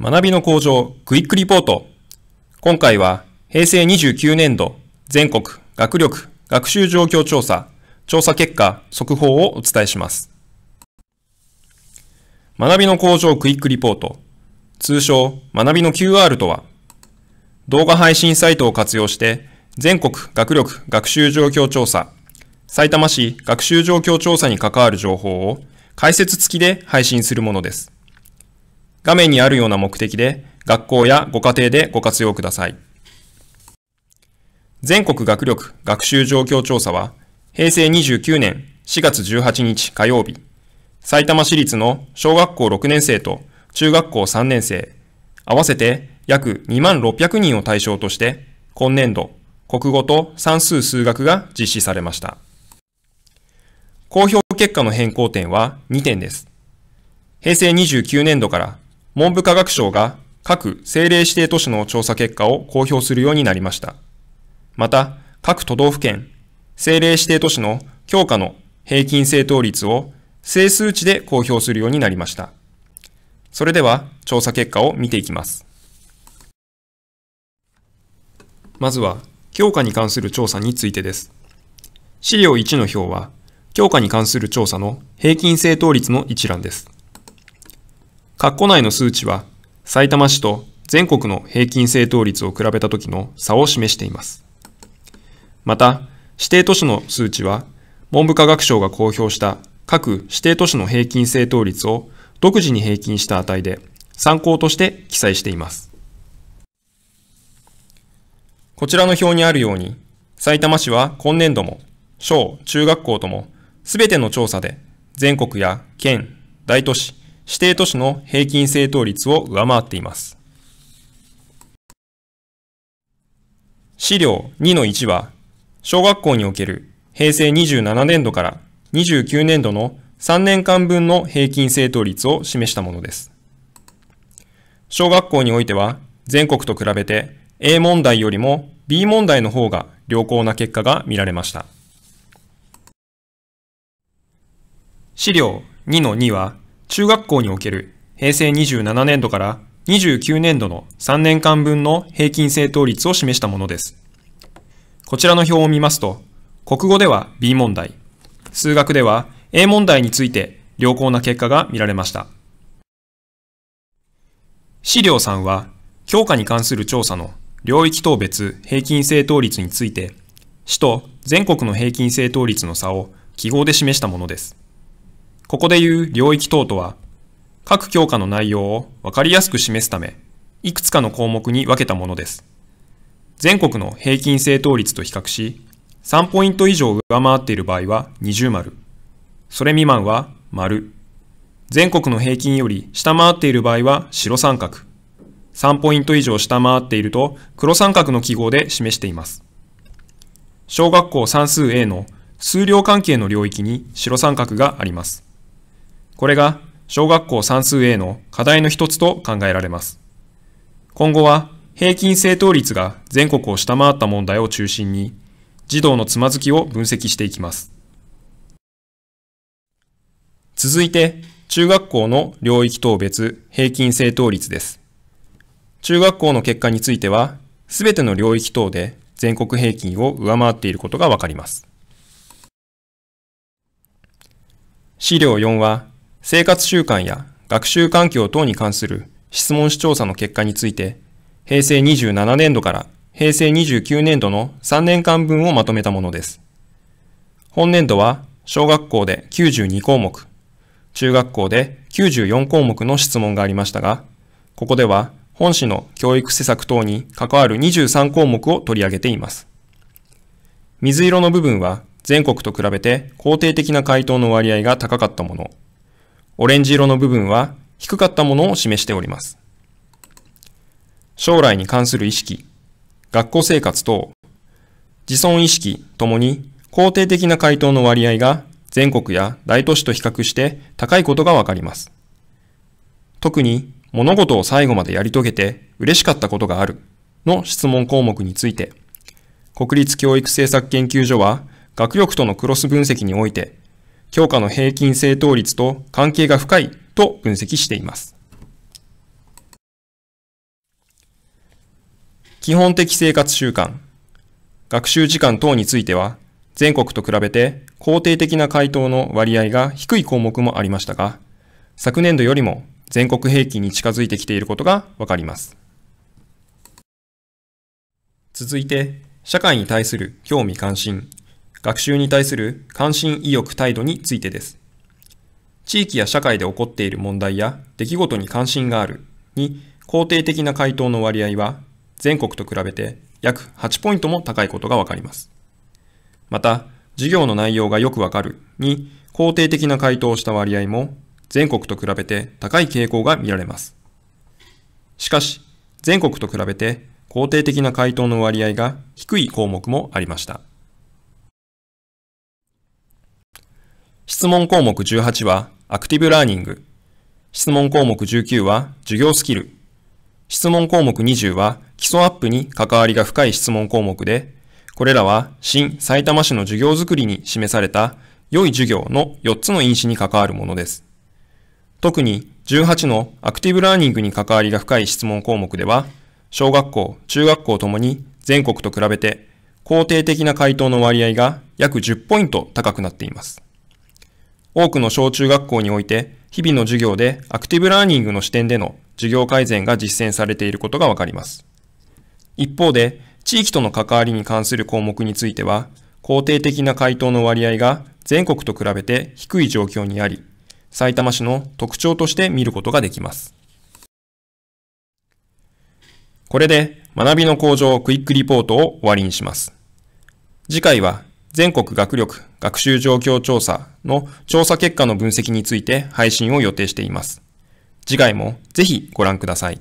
学びの向上クイックリポート。今回は平成29年度全国学力学習状況調査調査結果速報をお伝えします。学びの向上クイックリポート。通称学びの QR とは動画配信サイトを活用して全国学力学習状況調査埼玉市学習状況調査に関わる情報を解説付きで配信するものです。画面にあるような目的で学校やご家庭でご活用ください。全国学力学習状況調査は平成29年4月18日火曜日、埼玉市立の小学校6年生と中学校3年生、合わせて約2万600人を対象として、今年度、国語と算数数学が実施されました。公表結果の変更点は2点です。平成29年度から文部科学省が各政令指定都市の調査結果を公表するようになりました。また、各都道府県、政令指定都市の強化の平均正答率を整数値で公表するようになりました。それでは調査結果を見ていきます。まずは、強化に関する調査についてです。資料1の表は、強化に関する調査の平均正答率の一覧です。括弧内の数値は、さいたま市と全国の平均正答率を比べた時の差を示しています。また、指定都市の数値は、文部科学省が公表した各指定都市の平均正答率を独自に平均した値で参考として記載しています。こちらの表にあるように、さいたま市は今年度も小・中学校ともすべての調査で全国や県、大都市、指定都市の平均正答率を上回っています。資料2の1は、小学校における平成27年度から29年度の3年間分の平均正答率を示したものです。小学校においては、全国と比べて A 問題よりも B 問題の方が良好な結果が見られました。資料2の2は、中学校における平成27年度から29年度の3年間分の平均正答率を示したものです。こちらの表を見ますと、国語では B 問題、数学では A 問題について良好な結果が見られました。資料3は、教科に関する調査の領域等別平均正答率について、市と全国の平均正答率の差を記号で示したものです。ここで言う領域等とは、各教科の内容を分かりやすく示すため、いくつかの項目に分けたものです。全国の平均正答率と比較し、3ポイント以上上回っている場合は20丸、それ未満は丸、全国の平均より下回っている場合は白三角、3ポイント以上下回っていると黒三角の記号で示しています。小学校算数 A の数量関係の領域に白三角があります。これが小学校算数 A の課題の一つと考えられます。今後は平均正答率が全国を下回った問題を中心に、児童のつまずきを分析していきます。続いて、中学校の領域等別平均正答率です。中学校の結果については、すべての領域等で全国平均を上回っていることがわかります。資料4は、生活習慣や学習環境等に関する質問視聴者の結果について、平成27年度から平成29年度の3年間分をまとめたものです。本年度は小学校で92項目、中学校で94項目の質問がありましたが、ここでは本市の教育施策等に関わる23項目を取り上げています。水色の部分は全国と比べて肯定的な回答の割合が高かったもの。オレンジ色の部分は低かったものを示しております。将来に関する意識、学校生活等、自尊意識ともに肯定的な回答の割合が全国や大都市と比較して高いことがわかります。特に物事を最後までやり遂げて嬉しかったことがあるの質問項目について、国立教育政策研究所は学力とのクロス分析において教科の平均正答率と関係が深いと分析しています。基本的生活習慣、学習時間等については、全国と比べて肯定的な回答の割合が低い項目もありましたが、昨年度よりも全国平均に近づいてきていることがわかります。続いて、社会に対する興味関心、学習に対する関心意欲態度についてです。地域や社会で起こっている問題や出来事に関心があるに肯定的な回答の割合は全国と比べて約8ポイントも高いことがわかります。また、授業の内容がよくわかるに肯定的な回答をした割合も全国と比べて高い傾向が見られます。しかし、全国と比べて肯定的な回答の割合が低い項目もありました。質問項目18はアクティブラーニング。質問項目19は授業スキル。質問項目20は基礎アップに関わりが深い質問項目で、これらは新埼玉市の授業づくりに示された良い授業の4つの因子に関わるものです。特に18のアクティブラーニングに関わりが深い質問項目では、小学校、中学校ともに全国と比べて肯定的な回答の割合が約10ポイント高くなっています。多くの小中学校において、日々の授業でアクティブラーニングの視点での授業改善が実践されていることがわかります。一方で、地域との関わりに関する項目については、肯定的な回答の割合が全国と比べて低い状況にあり、埼玉市の特徴として見ることができます。これで学びの向上クイックリポートを終わりにします。次回は全国学力学習状況調査の調査結果の分析について配信を予定しています。次回もぜひご覧ください。